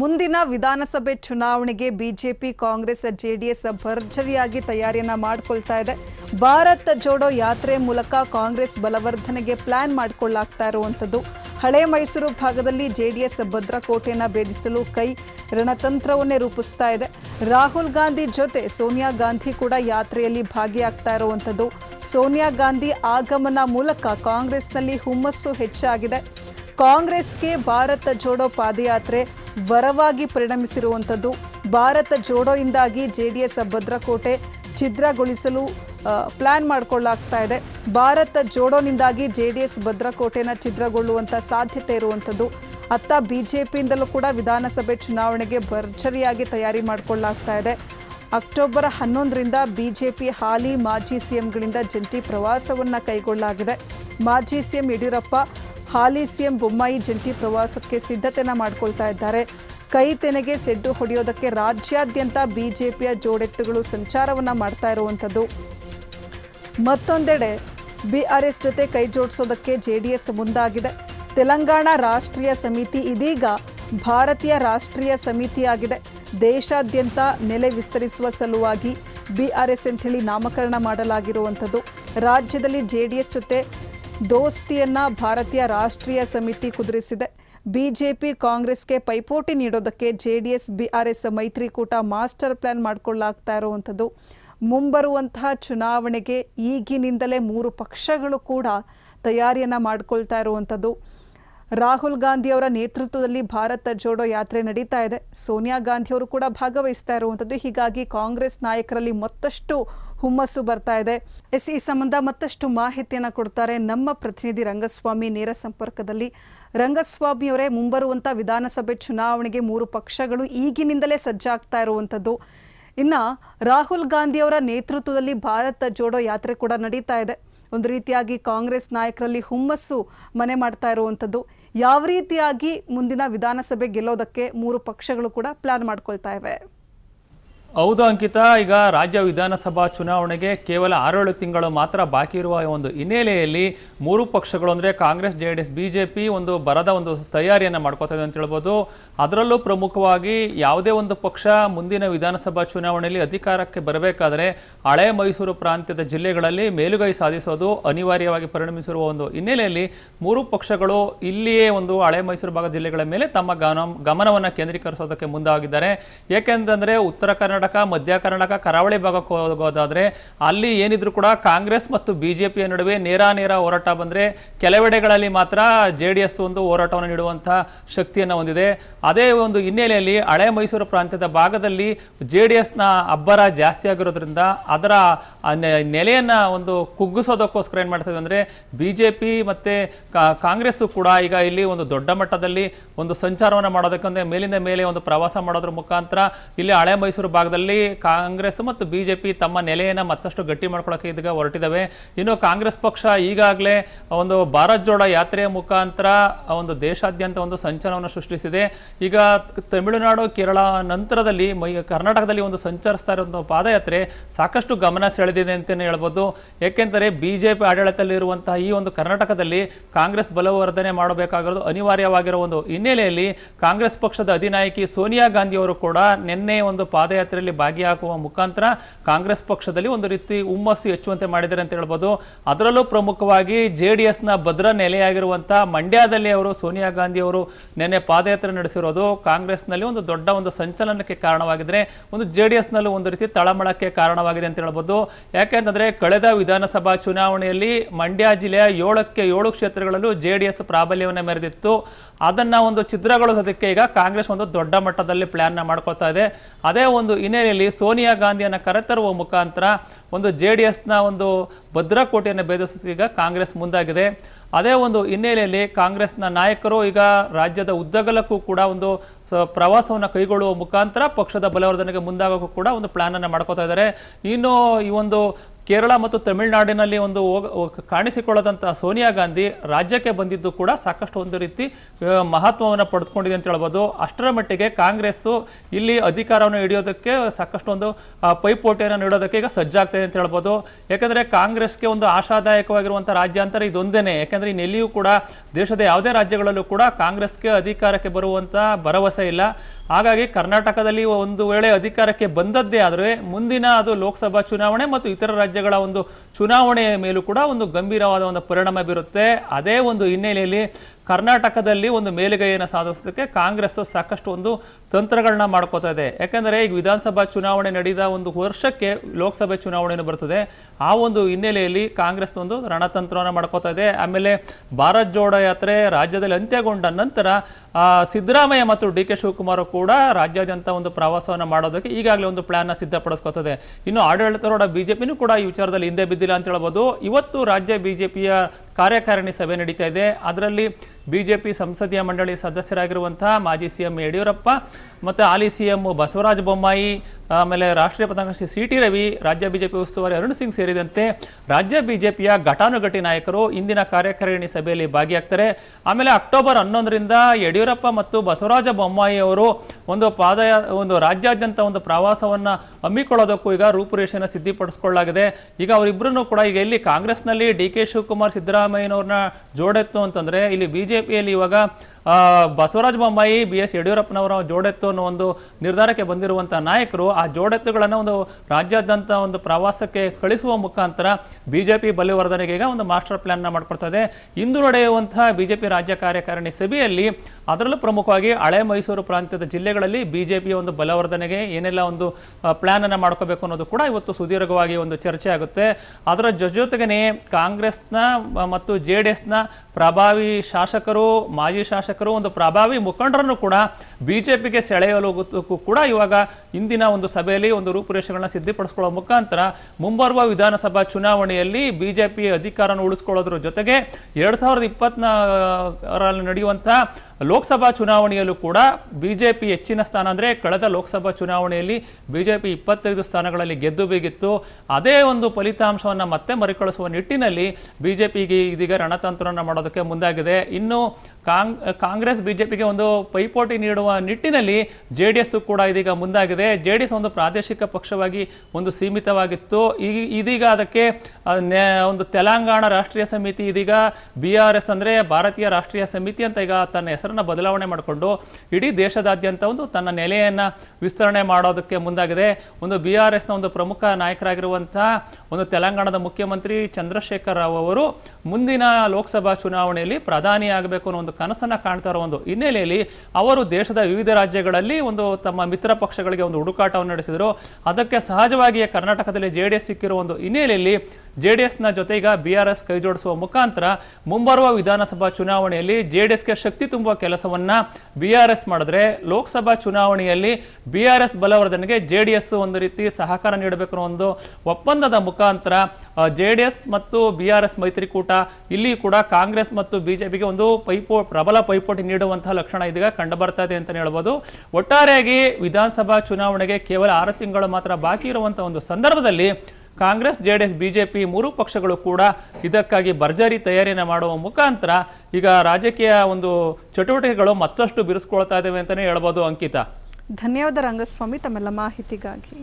ಮುಂದಿನ ವಿಧಾನಸಭೆ ಚುನಾವಣೆಗೆ ಬಿಜೆಪಿ ಕಾಂಗ್ರೆಸ್ ಜೆಡಿಎಸ್ ಭರ್ಜರಿಯಾಗಿ ತಯಾರಿಯನ್ನ ಮಾಡಿಕೊಳ್ತಾ ಇದೆ ಭಾರತ್ ಜೋಡೋ ಯಾತ್ರೆ ಮೂಲಕ ಕಾಂಗ್ರೆಸ್ ಬಲವರ್ಧನೆಗೆ ಪ್ಲಾನ್ ಮಾಡಿಕೊಳ್ಳಾಗ್ತಾ ಇರುವಂಥದ್ದು ಹಳೆ ಮೈಸೂರು ಭಾಗದಲ್ಲಿ ಜೆಡಿಎಸ್ ಭದ್ರಕೋಟೆಯನ್ನು ಭೇದಿಸಲು ಕೈ ರಣತಂತ್ರವನ್ನೇ ರೂಪಿಸ್ತಾ ಇದೆ ರಾಹುಲ್ ಗಾಂಧಿ ಜೊತೆ ಸೋನಿಯಾ ಗಾಂಧಿ ಕೂಡ ಯಾತ್ರೆಯಲ್ಲಿ ಭಾಗಿಯಾಗ್ತಾ ಇರುವಂಥದ್ದು ಸೋನಿಯಾ ಗಾಂಧಿ ಆಗಮನ ಮೂಲಕ ಕಾಂಗ್ರೆಸ್ನಲ್ಲಿ ಹುಮ್ಮಸ್ಸು ಹೆಚ್ಚಾಗಿದೆ ಕಾಂಗ್ರೆಸ್ಗೆ ಭಾರತ ಜೋಡೋ ಪಾದಯಾತ್ರೆ ವರವಾಗಿ ಪರಿಣಮಿಸಿರುವಂಥದ್ದು ಭಾರತ ಜೋಡೋಯಿಂದಾಗಿ ಜೆ ಡಿ ಎಸ್ ಭದ್ರಕೋಟೆ ಛಿದ್ರಗೊಳಿಸಲು ಪ್ಲ್ಯಾನ್ ಮಾಡಿಕೊಳ್ಳಾಗ್ತಾ ಇದೆ ಭಾರತ ಜೋಡೋನಿಂದಾಗಿ ಜೆ ಡಿ ಎಸ್ ಭದ್ರಕೋಟೆನ ಛಿದ್ರಗೊಳ್ಳುವಂಥ ಸಾಧ್ಯತೆ ಇರುವಂಥದ್ದು ಅತ್ತ ಬಿ ಜೆ ಪಿಯಿಂದಲೂ ಕೂಡ ವಿಧಾನಸಭೆ ಚುನಾವಣೆಗೆ ಭರ್ಜರಿಯಾಗಿ ತಯಾರಿ ಮಾಡಿಕೊಳ್ಳಾಗ್ತಾ ಇದೆ ಅಕ್ಟೋಬರ್ ಹನ್ನೊಂದರಿಂದ ಬಿಜೆಪಿ ಹಾಲಿ ಮಾಜಿ ಎಂಗಳಿಂದ ಜಂಟಿ ಪ್ರವಾಸವನ್ನು ಕೈಗೊಳ್ಳಲಾಗಿದೆ ಮಾಜಿ ಸಿಎಂ ಯಡಿಯೂರಪ್ಪ ಹಾಲಿ ಸಿಎಂ ಬೊಮ್ಮಾಯಿ ಜಂಟಿ ಪ್ರವಾಸಕ್ಕೆ ಸಿದ್ಧತೆಯನ್ನು ಮಾಡಿಕೊಳ್ತಾ ಇದ್ದಾರೆ ಕೈ ತೆನೆಗೆ ಸೆಡ್ಡು ಹೊಡೆಯೋದಕ್ಕೆ ರಾಜ್ಯಾದ್ಯಂತ ಬಿಜೆಪಿಯ ಜೋಡೆತ್ತುಗಳು ಸಂಚಾರವನ್ನು ಮಾಡ್ತಾ ಇರುವಂಥದ್ದು ಮತ್ತೊಂದೆಡೆ ಬಿಆರ್ಎಸ್ ಜೊತೆ ಕೈ ಜೋಡಿಸೋದಕ್ಕೆ ಜೆಡಿಎಸ್ ಮುಂದಾಗಿದೆ ತೆಲಂಗಾಣ ರಾಷ್ಟ್ರೀಯ ಸಮಿತಿ ಇದೀಗ ಭಾರತೀಯ ರಾಷ್ಟ್ರೀಯ ಸಮಿತಿಯಾಗಿದೆ ದೇಶಾದ್ಯಂತ ನೆಲೆ ವಿಸ್ತರಿಸುವ ಸಲುವಾಗಿ ಬಿಆರ್ಎಸ್ ಅಂತ ಹೇಳಿ ನಾಮಕರಣ ಮಾಡಲಾಗಿರುವಂಥದ್ದು ರಾಜ್ಯದಲ್ಲಿ ಜೆಡಿಎಸ್ ಜೊತೆ ದೋಸ್ತಿಯನ್ನು ಭಾರತೀಯ ರಾಷ್ಟ್ರೀಯ ಸಮಿತಿ ಕುದುರಿಸಿದೆ ಬಿಜೆಪಿ ಕಾಂಗ್ರೆಸ್ಗೆ ಪೈಪೋಟಿ ನೀಡೋದಕ್ಕೆ J D S B R S ಮೈತ್ರಿಕೂಟ ಮಾಸ್ಟರ್ ಪ್ಲಾನ್ ಮಾಡ್ಕೊಳ್ಳಾಗ್ತಾ ಇರುವಂಥದ್ದು ಮುಂಬರುವಂತಹ ಚುನಾವಣೆಗೆ ಈಗಿನಿಂದಲೇ ಮೂರು ಪಕ್ಷಗಳು ಕೂಡ ತಯಾರಿಯನ್ನು ಮಾಡಿಕೊಳ್ತಾ ಇರುವಂಥದ್ದು ರಾಹುಲ್ ಗಾಂಧಿಯವರ ನೇತೃತ್ವದಲ್ಲಿ ಭಾರತ ಜೋಡೋ ಯಾತ್ರೆ ನಡೀತಾ ಇದೆ ಸೋನಿಯಾ ಗಾಂಧಿಯವರು ಕೂಡ ಭಾಗವಹಿಸ್ತಾ ಇರುವಂಥದ್ದು ಹೀಗಾಗಿ ಕಾಂಗ್ರೆಸ್ ನಾಯಕರಲ್ಲಿ ಮತ್ತಷ್ಟು ಹುಮ್ಮಸ್ಸು ಬರ್ತಾ ಇದೆ ಎಸ್ ಈ ಸಂಬಂಧ ಮತ್ತಷ್ಟು ಮಾಹಿತಿಯನ್ನು ಕೊಡ್ತಾರೆ ನಮ್ಮ ಪ್ರತಿನಿಧಿ ರಂಗಸ್ವಾಮಿ ನೇರ ಸಂಪರ್ಕದಲ್ಲಿ ರಂಗಸ್ವಾಮಿ ಅವರೇ ಮುಂಬರುವಂಥ ವಿಧಾನಸಭೆ ಚುನಾವಣೆಗೆ ಮೂರು ಪಕ್ಷಗಳು ಈಗಿನಿಂದಲೇ ಸಜ್ಜಾಗ್ತಾ ಇರುವಂಥದ್ದು ಇನ್ನು ರಾಹುಲ್ ಗಾಂಧಿ ಅವರ ನೇತೃತ್ವದಲ್ಲಿ ಭಾರತ ಜೋಡೋ ಯಾತ್ರೆ ಕೂಡ ನಡೀತಾ ಇದೆ ಒಂದು ರೀತಿಯಾಗಿ ಕಾಂಗ್ರೆಸ್ ನಾಯಕರಲ್ಲಿ ಹುಮ್ಮಸ್ಸು ಮನೆ ಮಾಡ್ತಾ ಇರುವಂಥದ್ದು ಯಾವ ರೀತಿಯಾಗಿ ಮುಂದಿನ ವಿಧಾನಸಭೆ ಗೆಲ್ಲೋದಕ್ಕೆ ಮೂರು ಪಕ್ಷಗಳು ಕೂಡ ಪ್ಲಾನ್ ಮಾಡ್ಕೊಳ್ತಾ ಇವೆ ಹೌದು ಅಂಕಿತ ಈಗ ರಾಜ್ಯ ವಿಧಾನಸಭಾ ಚುನಾವಣೆಗೆ ಕೇವಲ ಆರೇಳು ತಿಂಗಳು ಮಾತ್ರ ಬಾಕಿ ಇರುವ ಒಂದು ಹಿನ್ನೆಲೆಯಲ್ಲಿ ಮೂರು ಪಕ್ಷಗಳು ಅಂದರೆ Congress J D S B J P ಒಂದು ಬರದ ಒಂದು ತಯಾರಿಯನ್ನು ಮಾಡ್ಕೋತಾ ಇದೆ ಅಂತ ಹೇಳ್ಬೋದು ಅದರಲ್ಲೂ ಪ್ರಮುಖವಾಗಿ ಯಾವುದೇ ಒಂದು ಪಕ್ಷ ಮುಂದಿನ ವಿಧಾನಸಭಾ ಚುನಾವಣೆಯಲ್ಲಿ ಅಧಿಕಾರಕ್ಕೆ ಬರಬೇಕಾದರೆ ಹಳೆ ಮೈಸೂರು ಪ್ರಾಂತ್ಯದ ಜಿಲ್ಲೆಗಳಲ್ಲಿ ಮೇಲುಗೈ ಸಾಧಿಸೋದು ಅನಿವಾರ್ಯವಾಗಿ ಪರಿಣಮಿಸಿರುವ ಒಂದು ಹಿನ್ನೆಲೆಯಲ್ಲಿ ಮೂರು ಪಕ್ಷಗಳು ಇಲ್ಲಿಯೇ ಒಂದು ಹಳೆ ಮೈಸೂರು ಭಾಗದ ಜಿಲ್ಲೆಗಳ ಮೇಲೆ ತಮ್ಮ ಗಮನ ಗಮನವನ್ನು ಕೇಂದ್ರೀಕರಿಸೋದಕ್ಕೆ ಮುಂದಾಗಿದ್ದಾರೆ ಏಕೆಂದರೆ ಉತ್ತರ ಕರ್ನಾಟಕ ಕರ್ನಾಟಕ ಮಧ್ಯ ಕರ್ನಾಟಕ ಕರಾವಳಿ ಭಾಗಕ್ಕೆ ಹೋಗೋದಾದ್ರೆ ಅಲ್ಲಿ ಏನಿದ್ರು ಕೂಡ ಕಾಂಗ್ರೆಸ್ ಮತ್ತು ಬಿಜೆಪಿಯ ನಡುವೆ ನೇರ ನೇರ ಹೋರಾಟ ಬಂದರೆ ಕೆಲವೆಡೆಗಳಲ್ಲಿ ಮಾತ್ರ ಜೆ ಡಿ ಎಸ್ ಒಂದು ಹೋರಾಟವನ್ನು ನೀಡುವಂತಹ ಶಕ್ತಿಯನ್ನು ಹೊಂದಿದೆ ಅದೇ ಒಂದು ಹಿನ್ನೆಲೆಯಲ್ಲಿ ಹಳೆ ಮೈಸೂರು ಪ್ರಾಂತ್ಯದ ಭಾಗದಲ್ಲಿ ಜೆ ಡಿ ಎಸ್ನ ಅಬ್ಬರ ಜಾಸ್ತಿ ಆಗಿರೋದ್ರಿಂದ ಅದರ ಆ ನೆಲೆಯನ್ನು ಒಂದು ಕುಗ್ಗಿಸೋದಕ್ಕೋಸ್ಕರ ಏನು ಮಾಡ್ತದೆ ಅಂದರೆ ಬಿ ಜೆ ಪಿ ಮತ್ತು ಕಾಂಗ್ರೆಸ್ಸು ಕೂಡ ಈಗ ಇಲ್ಲಿ ಒಂದು ದೊಡ್ಡ ಮಟ್ಟದಲ್ಲಿ ಒಂದು ಸಂಚಾರವನ್ನು ಮಾಡೋದಕ್ಕೆ ಅಂದರೆ ಮೇಲಿಂದ ಮೇಲೆ ಒಂದು ಪ್ರವಾಸ ಮಾಡೋದ್ರ ಮುಖಾಂತರ ಇಲ್ಲಿ ಹಳೆ ಮೈಸೂರು ಭಾಗದಲ್ಲಿ ಕಾಂಗ್ರೆಸ್ ಮತ್ತು ಬಿ ಜೆ ಪಿ ತಮ್ಮ ನೆಲೆಯನ್ನು ಮತ್ತಷ್ಟು ಗಟ್ಟಿ ಮಾಡ್ಕೊಳ್ಳೋಕೆ ಇದೀಗ ಹೊರಟಿದ್ದಾವೆ ಇನ್ನು ಕಾಂಗ್ರೆಸ್ ಪಕ್ಷ ಈಗಾಗಲೇ ಒಂದು ಭಾರತ್ ಜೋಡ ಯಾತ್ರೆಯ ಮುಖಾಂತರ ಒಂದು ದೇಶಾದ್ಯಂತ ಒಂದು ಸಂಚಾರವನ್ನು ಸೃಷ್ಟಿಸಿದೆ ಈಗ ತಮಿಳುನಾಡು ಕೇರಳ ನಂತರದಲ್ಲಿ ಮೈ ಕರ್ನಾಟಕದಲ್ಲಿ ಒಂದು ಸಂಚರಿಸ್ತಾ ಇರೋ ಪಾದಯಾತ್ರೆ ಸಾಕಷ್ಟು ಗಮನ ಸೆಳೆ ಬೆಳೆದಿದೆ ಅಂತಲೇ ಹೇಳ್ಬೋದು ಏಕೆಂದರೆ ಬಿ ಜೆ ಪಿ ಆಡಳಿತದಲ್ಲಿರುವಂತಹ ಈ ಒಂದು ಕರ್ನಾಟಕದಲ್ಲಿ ಕಾಂಗ್ರೆಸ್ ಬಲವರ್ಧನೆ ಮಾಡಬೇಕಾಗಿರೋದು ಅನಿವಾರ್ಯವಾಗಿರೋ ಒಂದು ಹಿನ್ನೆಲೆಯಲ್ಲಿ ಕಾಂಗ್ರೆಸ್ ಪಕ್ಷದ ಅಧಿನಾಯಕಿ ಸೋನಿಯಾ ಗಾಂಧಿಯವರು ಕೂಡ ನಿನ್ನೆ ಒಂದು ಪಾದಯಾತ್ರೆಯಲ್ಲಿ ಭಾಗಿಯಾಗುವ ಮುಖಾಂತರ ಕಾಂಗ್ರೆಸ್ ಪಕ್ಷದಲ್ಲಿ ಒಂದು ರೀತಿ ಹುಮ್ಮಸ್ಸು ಹೆಚ್ಚುವಂತೆ ಮಾಡಿದ್ದಾರೆ ಅಂತ ಹೇಳ್ಬೋದು ಅದರಲ್ಲೂ ಪ್ರಮುಖವಾಗಿ ಜೆ ಡಿ ಎಸ್ನ ಭದ್ರ ನೆಲೆಯಾಗಿರುವಂತಹ ಮಂಡ್ಯದಲ್ಲಿ ಅವರು ಸೋನಿಯಾ ಗಾಂಧಿ ಅವರು ನಿನ್ನೆ ಪಾದಯಾತ್ರೆ ನಡೆಸಿರೋದು ಕಾಂಗ್ರೆಸ್ನಲ್ಲಿ ಒಂದು ದೊಡ್ಡ ಒಂದು ಸಂಚಲನಕ್ಕೆ ಕಾರಣವಾಗಿದ್ದರೆ ಒಂದು ಜೆ ಡಿ ಒಂದು ರೀತಿ ತಳಮಳಕ್ಕೆ ಕಾರಣವಾಗಿದೆ ಅಂತ ಹೇಳ್ಬೋದು ಯಾಕೆಂತಂದರೆ ಕಳೆದ ವಿಧಾನಸಭಾ ಚುನಾವಣೆಯಲ್ಲಿ ಮಂಡ್ಯ ಜಿಲ್ಲೆಯ ಏಳಕ್ಕೆ ಏಳು ಕ್ಷೇತ್ರಗಳಲ್ಲೂ ಜೆ ಡಿ ಎಸ್ ಪ್ರಾಬಲ್ಯವನ್ನು ಮೆರೆದಿತ್ತು ಅದನ್ನು ಒಂದು ಛಿದ್ರಗೊಳಿಸೋದಕ್ಕೆ ಈಗ ಕಾಂಗ್ರೆಸ್ ಒಂದು ದೊಡ್ಡ ಮಟ್ಟದಲ್ಲಿ ಪ್ಲ್ಯಾನ್ನ ಮಾಡ್ಕೊತಾ ಇದೆ ಅದೇ ಒಂದು ಹಿನ್ನೆಲೆಯಲ್ಲಿ ಸೋನಿಯಾ ಗಾಂಧಿಯನ್ನು ಕರೆತರುವ ಮುಖಾಂತರ ಒಂದು ಜೆ ಡಿ ಎಸ್ನ ಒಂದು ಭದ್ರಕೋಟೆಯನ್ನು ಭೇದಿಸೋದಕ್ಕೆ ಈಗ ಕಾಂಗ್ರೆಸ್ ಮುಂದಾಗಿದೆ ಅದೇ ಒಂದು ಹಿನ್ನೆಲೆಯಲ್ಲಿ ಕಾಂಗ್ರೆಸ್ನ ನಾಯಕರು ಈಗ ರಾಜ್ಯದ ಉದ್ದಗಲಕ್ಕೂ ಕೂಡ ಒಂದು ಸೊ ಪ್ರವಾಸವನ್ನು ಕೈಗೊಳ್ಳುವ ಮುಖಾಂತರ ಪಕ್ಷದ ಬಲವರ್ಧನೆಗೆ ಮುಂದಾಗೋಕ್ಕೂ ಕೂಡ ಒಂದು ಪ್ಲಾನನ್ನು ಮಾಡ್ಕೋತಾ ಇದ್ದಾರೆ ಇನ್ನು ಈ ಒಂದು ಕೇರಳ ಮತ್ತು ತಮಿಳುನಾಡಿನಲ್ಲಿ ಒಂದು ಕಾಣಿಸಿಕೊಳ್ಳದಂಥ ಸೋನಿಯಾ ಗಾಂಧಿ ರಾಜ್ಯಕ್ಕೆ ಬಂದಿದ್ದು ಕೂಡ ಸಾಕಷ್ಟು ಒಂದು ರೀತಿ ಮಹತ್ವವನ್ನು ಪಡೆದುಕೊಂಡಿದೆ ಅಂತ ಹೇಳ್ಬೋದು ಅಷ್ಟರ ಮಟ್ಟಿಗೆ ಕಾಂಗ್ರೆಸ್ಸು ಇಲ್ಲಿ ಅಧಿಕಾರವನ್ನು ಹಿಡಿಯೋದಕ್ಕೆ ಸಾಕಷ್ಟು ಒಂದು ಪೈಪೋಟಿಯನ್ನು ನೀಡೋದಕ್ಕೆ ಈಗ ಸಜ್ಜಾಗ್ತಿದೆ ಅಂತ ಹೇಳ್ಬೋದು ಯಾಕಂದರೆ ಕಾಂಗ್ರೆಸ್ಗೆ ಒಂದು ಆಶಾದಾಯಕವಾಗಿರುವಂಥ ರಾಜ್ಯಾಂತರ ಇದೊಂದೇನೆ ಯಾಕೆಂದರೆ ಇನ್ನೆಲ್ಲಿಯೂ ಕೂಡ ದೇಶದ ಯಾವುದೇ ರಾಜ್ಯಗಳಲ್ಲೂ ಕೂಡ ಕಾಂಗ್ರೆಸ್ಗೆ ಅಧಿಕಾರಕ್ಕೆ ಬರುವಂಥ ಭರವಸೆ ಇಲ್ಲ ಹಾಗಾಗಿ ಕರ್ನಾಟಕದಲ್ಲಿ ಒಂದು ವೇಳೆ ಅಧಿಕಾರಕ್ಕೆ ಬಂದದ್ದೇ ಆದರೆ ಮುಂದಿನ ಅದು ಲೋಕಸಭಾ ಚುನಾವಣೆ ಮತ್ತು ಇತರ ರಾಜ್ಯ ರಾಜ್ಯಗಳ ಒಂದು ಚುನಾವಣೆಯ ಮೇಲೂ ಕೂಡ ಒಂದು ಗಂಭೀರವಾದ ಒಂದು ಪರಿಣಾಮ ಬೀರುತ್ತೆ ಅದೇ ಒಂದು ಹಿನ್ನೆಲೆಯಲ್ಲಿ ಕರ್ನಾಟಕದಲ್ಲಿ ಒಂದು ಮೇಲುಗೈಯನ್ನು ಸಾಧಿಸೋದಕ್ಕೆ ಕಾಂಗ್ರೆಸ್ ಸಾಕಷ್ಟು ಒಂದು ತಂತ್ರಗಳನ್ನ ಮಾಡ್ಕೋತಾ ಇದೆ ಯಾಕೆಂದರೆ ಈಗ ವಿಧಾನಸಭಾ ಚುನಾವಣೆ ನಡೆದ ಒಂದು ವರ್ಷಕ್ಕೆ ಲೋಕಸಭೆ ಚುನಾವಣೆಯನ್ನು ಬರ್ತದೆ ಆ ಒಂದು ಹಿನ್ನೆಲೆಯಲ್ಲಿ ಕಾಂಗ್ರೆಸ್ ಒಂದು ರಣತಂತ್ರವನ್ನು ಮಾಡ್ಕೋತಾ ಇದೆ ಆಮೇಲೆ ಭಾರತ್ ಜೋಡ ಯಾತ್ರೆ ರಾಜ್ಯದಲ್ಲಿ ಅಂತ್ಯಗೊಂಡ ನಂತರ ಸಿದ್ದರಾಮಯ್ಯ ಮತ್ತು ಡಿ ಕೆ ಶಿವಕುಮಾರ್ ಕೂಡ ರಾಜ್ಯಾದ್ಯಂತ ಒಂದು ಪ್ರವಾಸವನ್ನು ಮಾಡೋದಕ್ಕೆ ಈಗಾಗಲೇ ಒಂದು ಪ್ಲಾನ್ನ ಸಿದ್ಧಪಡಿಸ್ಕೋತದೆ ಇನ್ನು ಆಡಳಿತಾರೂಢ ಬಿಜೆಪಿನೂ ಕೂಡ ಈ ವಿಚಾರದಲ್ಲಿ ಹಿಂದೆ ಬಿದ್ದಿಲ್ಲ ಅಂತ ಹೇಳ್ಬೋದು ಇವತ್ತು ರಾಜ್ಯ ಬಿಜೆಪಿಯ ಕಾರ್ಯಕಾರಿಣಿ ಸಭೆ ನಡೀತಾ ಇದೆ ಅದರಲ್ಲಿ ಬಿಜೆಪಿ ಸಂಸದೀಯ ಮಂಡಳಿ ಸದಸ್ಯರಾಗಿರುವಂತಹ ಮಾಜಿ ಸಿಎಂ ಯಡಿಯೂರಪ್ಪ ಮತ್ತು ಹಾಲಿ ಸಿಎಂ ಬಸವರಾಜ ಬೊಮ್ಮಾಯಿ ಆಮೇಲೆ ರಾಷ್ಟ್ರೀಯ ಪತಂಗಶ್ರೀ ಸಿ ಟಿ ರವಿ ರಾಜ್ಯ ಬಿಜೆಪಿ ಉಸ್ತುವಾರಿ ಅರುಣ್ ಸಿಂಗ್ ಸೇರಿದಂತೆ ರಾಜ್ಯ ಬಿಜೆಪಿಯ ಘಟಾನುಘಟಿ ನಾಯಕರು ಇಂದಿನ ಕಾರ್ಯಕಾರಿಣಿ ಸಭೆಯಲ್ಲಿ ಭಾಗಿಯಾಗ್ತಾರೆ ಆಮೇಲೆ ಅಕ್ಟೋಬರ್ ಹನ್ನೊಂದರಿಂದ ಯಡಿಯೂರಪ್ಪ ಮತ್ತು ಬಸವರಾಜ ಬೊಮ್ಮಾಯಿ ಅವರು ಒಂದು ಪಾದಯ ಒಂದು ರಾಜ್ಯಾದ್ಯಂತ ಒಂದು ಪ್ರವಾಸವನ್ನು ಹಮ್ಮಿಕೊಳ್ಳೋದಕ್ಕೂ ಈಗ ರೂಪುರೇಷೆಯನ್ನು ಸಿದ್ಧಿಪಡಿಸಿಕೊಳ್ಳಲಾಗಿದೆ ಈಗ ಅವರಿಬ್ಬರನ್ನು ಕೂಡ ಈಗ ಇಲ್ಲಿ ಕಾಂಗ್ರೆಸ್ನಲ್ಲಿ ಡಿ ಕೆ ಶಿವಕುಮಾರ್ ಸಿದ್ದರಾಮಯ್ಯನವ್ರನ್ನ ಜೋಡೆತ್ತು ಅಂತಂದರೆ ಇಲ್ಲಿ ಬಿಜೆಪಿ ಜೆ ಪಿಯಲ್ಲಿ ಇವಾಗ ಬಸವರಾಜ ಬೊಮ್ಮಾಯಿ ಬಿ ಎಸ್ ಯಡಿಯೂರಪ್ಪನವರ ಜೋಡೆತ್ತು ಅನ್ನೋ ಒಂದು ನಿರ್ಧಾರಕ್ಕೆ ಬಂದಿರುವಂಥ ನಾಯಕರು ಆ ಜೋಡೆತ್ತುಗಳನ್ನು ಒಂದು ರಾಜ್ಯಾದ್ಯಂತ ಒಂದು ಪ್ರವಾಸಕ್ಕೆ ಕಳಿಸುವ ಮುಖಾಂತರ ಬಿಜೆಪಿ ಬಲಿವರ್ಧನೆಗೆ ಈಗ ಒಂದು ಮಾಸ್ಟರ್ ಪ್ಲಾನ್ನ ಮಾಡಿಕೊಡ್ತದೆ ಇಂದು ನಡೆಯುವಂತಹ ಬಿಜೆಪಿ ರಾಜ್ಯ ಕಾರ್ಯಕಾರಿಣಿ ಸಭೆಯಲ್ಲಿ ಅದರಲ್ಲೂ ಪ್ರಮುಖವಾಗಿ ಹಳೆ ಮೈಸೂರು ಪ್ರಾಂತ್ಯದ ಜಿಲ್ಲೆಗಳಲ್ಲಿ ಬಿಜೆಪಿಯ ಒಂದು ಬಲವರ್ಧನೆಗೆ ಏನೆಲ್ಲ ಒಂದು ಪ್ಲಾನ್ ಅನ್ನು ಮಾಡ್ಕೋಬೇಕು ಅನ್ನೋದು ಕೂಡ ಇವತ್ತು ಸುದೀರ್ಘವಾಗಿ ಒಂದು ಚರ್ಚೆ ಆಗುತ್ತೆ ಅದರ ಜೊತೆಗೇನೆ ಕಾಂಗ್ರೆಸ್ನ ಮತ್ತು ಜೆ ಪ್ರಭಾವಿ ಶಾಸಕರು ಮಾಜಿ ಶಾಸಕರು ಶಾಸಕರು ಒಂದು ಪ್ರಭಾವಿ ಮುಖಂಡರನ್ನು ಕೂಡ ಬಿಜೆಪಿಗೆ ಸೆಳೆಯಲು ಕೂಡ ಇವಾಗ ಇಂದಿನ ಒಂದು ಸಭೆಯಲ್ಲಿ ಒಂದು ರೂಪುರೇಷೆಗಳನ್ನ ಸಿದ್ಧಪಡಿಸಿಕೊಳ್ಳುವ ಮುಖಾಂತರ ಮುಂಬರುವ ವಿಧಾನಸಭಾ ಚುನಾವಣೆಯಲ್ಲಿ ಬಿಜೆಪಿ ಅಧಿಕಾರವನ್ನು ಉಳಿಸ್ಕೊಳ್ಳೋದ್ರ ಜೊತೆಗೆ ಎರಡ್ ಸಾವಿರದ ಇಪ್ಪತ್ನಾಲ್ಕರಲ್ಲಿ ನಡೆಯುವಂತಹ ಲೋಕಸಭಾ ಚುನಾವಣೆಯಲ್ಲೂ ಕೂಡ ಬಿಜೆಪಿ ಹೆಚ್ಚಿನ ಸ್ಥಾನ ಅಂದರೆ ಕಳೆದ ಲೋಕಸಭಾ ಚುನಾವಣೆಯಲ್ಲಿ ಬಿಜೆಪಿ ಇಪ್ಪತ್ತೈದು ಸ್ಥಾನಗಳಲ್ಲಿ ಗೆದ್ದು ಬೀಗಿತ್ತು ಅದೇ ಒಂದು ಫಲಿತಾಂಶವನ್ನು ಮತ್ತೆ ಮರುಕಳಿಸುವ ನಿಟ್ಟಿನಲ್ಲಿ ಬಿಜೆಪಿಗೆ ಇದೀಗ ರಣತಂತ್ರವನ್ನು ಮಾಡೋದಕ್ಕೆ ಮುಂದಾಗಿದೆ ಇನ್ನು ಕಾಂಗ್ ಕಾಂಗ್ರೆಸ್ ಬಿಜೆಪಿಗೆ ಒಂದು ಪೈಪೋಟಿ ನೀಡುವ ನಿಟ್ಟಿನಲ್ಲಿ ಜೆ ಡಿ ಕೂಡ ಇದೀಗ ಮುಂದಾಗಿದೆ ಜೆ ಡಿ ಎಸ್ ಒಂದು ಪ್ರಾದೇಶಿಕ ಪಕ್ಷವಾಗಿ ಒಂದು ಸೀಮಿತವಾಗಿತ್ತು ಈ ಇದೀಗ ಅದಕ್ಕೆ ಒಂದು ತೆಲಂಗಾಣ ರಾಷ್ಟ್ರೀಯ ಸಮಿತಿ ಇದೀಗ ಬಿ ಆರ್ ಎಸ್ ಅಂದರೆ ಭಾರತೀಯ ರಾಷ್ಟ್ರೀಯ ಸಮಿತಿ ಅಂತ ಈಗ ತನ್ನ ಹೆಸರನ್ನು ಬದಲಾವಣೆ ಮಾಡಿಕೊಂಡು ಇಡೀ ದೇಶದಾದ್ಯಂತ ಒಂದು ತನ್ನ ನೆಲೆಯನ್ನು ವಿಸ್ತರಣೆ ಮಾಡೋದಕ್ಕೆ ಮುಂದಾಗಿದೆ ಒಂದು ಬಿ ಆರ್ ನ ಒಂದು ಪ್ರಮುಖ ನಾಯಕರಾಗಿರುವಂಥ ಒಂದು ತೆಲಂಗಾಣದ ಮುಖ್ಯಮಂತ್ರಿ ಚಂದ್ರಶೇಖರ್ ರಾವ್ ಅವರು ಮುಂದಿನ ಲೋಕಸಭಾ ಚುನಾವಣೆಯಲ್ಲಿ ಪ್ರಧಾನಿ ಆಗಬೇಕು ಅನ್ನೋ ಒಂದು ಕನಸನ್ನು ಕಾಣ್ತಾ ಇರೋ ಒಂದು ಹಿನ್ನೆಲೆಯಲ್ಲಿ ಅವರು ದೇಶದ ವಿವಿಧ ರಾಜ್ಯಗಳಲ್ಲಿ ಒಂದು ತಮ್ಮ ಮಿತ್ರ ಪಕ್ಷಗಳಿಗೆ ಒಂದು ಹುಡುಕಾಟವನ್ನು ನಡೆಸಿದರು ಅದಕ್ಕೆ ಸಹಜವಾಗಿಯೇ ಕರ್ನಾಟಕದಲ್ಲಿ ಜೆಡಿಎಸ್ ಡಿ ಸಿಕ್ಕಿರೋ ಒಂದು ಹಿನ್ನೆಲೆಯಲ್ಲಿ ಜೆಡಿಎಸ್ನ ಜೊತೆ ಈಗ ಬಿಆರ್ಎಸ್ ಕೈಜೋಡಿಸುವ ಮುಖಾಂತರ ಮುಂಬರುವ ವಿಧಾನಸಭಾ ಚುನಾವಣೆಯಲ್ಲಿ ಜೆ ಡಿ ಎಸ್ಗೆ ಶಕ್ತಿ ತುಂಬುವ ಕೆಲಸವನ್ನ ಬಿಆರ್ಎಸ್ ಮಾಡಿದ್ರೆ ಲೋಕಸಭಾ ಚುನಾವಣೆಯಲ್ಲಿ ಬಿಆರ್ಎಸ್ ಬಲವರ್ಧನೆಗೆ ಜೆ ಡಿ ಎಸ್ ಒಂದು ರೀತಿ ಸಹಕಾರ ನೀಡಬೇಕು ಅನ್ನೋ ಒಂದು ಒಪ್ಪಂದದ ಮುಖಾಂತರ ಜೆಡಿಎಸ್ ಮತ್ತು ಬಿಆರ್ಎಸ್ ಮೈತ್ರಿಕೂಟ ಇಲ್ಲಿ ಕೂಡ ಕಾಂಗ್ರೆಸ್ ಮತ್ತು ಬಿಜೆಪಿಗೆ ಒಂದು ಪೈಪೋ ಪ್ರಬಲ ಪೈಪೋಟಿ ನೀಡುವಂತಹ ಲಕ್ಷಣ ಇದೀಗ ಕಂಡುಬರ್ತಾ ಇದೆ ಅಂತಲೇ ಹೇಳ್ಬೋದು ಒಟ್ಟಾರೆಯಾಗಿ ವಿಧಾನಸಭಾ ಚುನಾವಣೆಗೆ ಕೇವಲ ಆರು ತಿಂಗಳು ಮಾತ್ರ ಬಾಕಿ ಇರುವಂತಹ ಒಂದು ಸಂದರ್ಭದಲ್ಲಿ ಕಾಂಗ್ರೆಸ್ ಜೆಡಿಎಸ್ ಬಿಜೆಪಿ ಮೂರು ಪಕ್ಷಗಳು ಕೂಡ ಇದಕ್ಕಾಗಿ ಭರ್ಜರಿ ತಯಾರಿಯನ್ನು ಮಾಡುವ ಮುಖಾಂತರ ಈಗ ರಾಜಕೀಯ ಒಂದು ಚಟುವಟಿಕೆಗಳು ಮತ್ತಷ್ಟು ಬಿರುಸ್ಕೊಳ್ತಾ ಇದ್ದಾವೆ ಅಂತಲೇ ಹೇಳ್ಬೋದು ಅಂಕಿತಾ ಧನ್ಯವಾದ ರಂಗಸ್ವಾಮಿ ತಮ್ಮೆಲ್ಲ ಮಾಹಿತಿಗಾಗಿ